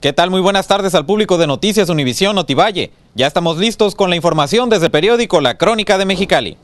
¿Qué tal? Muy buenas tardes al público de Noticias Univisión Otivalle. Ya estamos listos con la información desde el periódico La Crónica de Mexicali.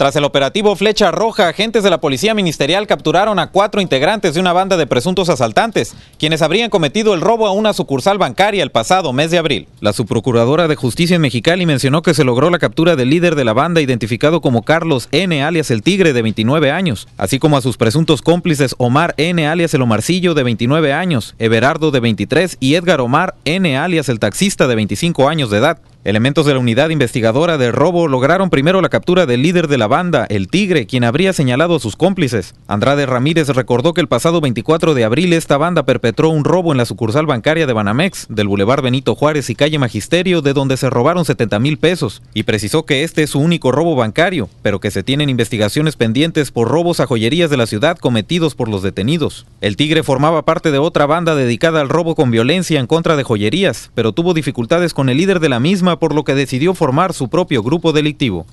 Tras el operativo Flecha Roja, agentes de la Policía Ministerial capturaron a cuatro integrantes de una banda de presuntos asaltantes, quienes habrían cometido el robo a una sucursal bancaria el pasado mes de abril. La subprocuradora de Justicia en Mexicali mencionó que se logró la captura del líder de la banda identificado como Carlos N. alias El Tigre de 29 años, así como a sus presuntos cómplices Omar N. alias El Omarcillo de 29 años, Everardo de 23 y Edgar Omar N. alias El Taxista de 25 años de edad. Elementos de la unidad investigadora de robo lograron primero la captura del líder de la banda, el Tigre, quien habría señalado a sus cómplices. Andrade Ramírez recordó que el pasado 24 de abril esta banda perpetró un robo en la sucursal bancaria de Banamex, del Boulevard Benito Juárez y calle Magisterio, de donde se robaron 70 mil pesos, y precisó que este es su único robo bancario, pero que se tienen investigaciones pendientes por robos a joyerías de la ciudad cometidos por los detenidos. El Tigre formaba parte de otra banda dedicada al robo con violencia en contra de joyerías, pero tuvo dificultades con el líder de la misma por lo que decidió formar su propio grupo delictivo.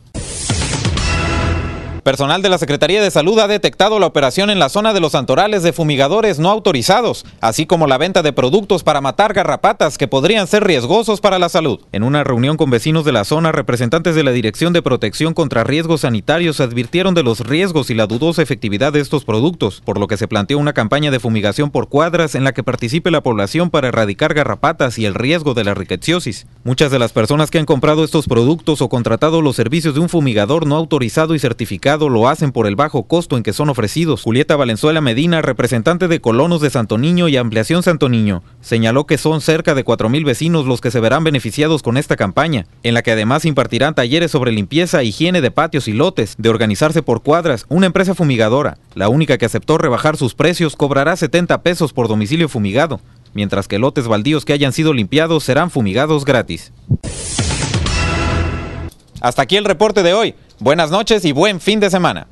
Personal de la Secretaría de Salud ha detectado la operación en la zona de los santorales de fumigadores no autorizados, así como la venta de productos para matar garrapatas que podrían ser riesgosos para la salud. En una reunión con vecinos de la zona, representantes de la Dirección de Protección contra Riesgos Sanitarios advirtieron de los riesgos y la dudosa efectividad de estos productos, por lo que se planteó una campaña de fumigación por cuadras en la que participe la población para erradicar garrapatas y el riesgo de la riquetsiosis. Muchas de las personas que han comprado estos productos o contratado los servicios de un fumigador no autorizado y certificado lo hacen por el bajo costo en que son ofrecidos. Julieta Valenzuela Medina, representante de Colonos de Santo Niño y Ampliación Santo Niño, señaló que son cerca de 4.000 vecinos los que se verán beneficiados con esta campaña, en la que además impartirán talleres sobre limpieza, higiene de patios y lotes, de organizarse por cuadras, una empresa fumigadora, la única que aceptó rebajar sus precios, cobrará 70 pesos por domicilio fumigado, mientras que lotes baldíos que hayan sido limpiados serán fumigados gratis. Hasta aquí el reporte de hoy. Buenas noches y buen fin de semana.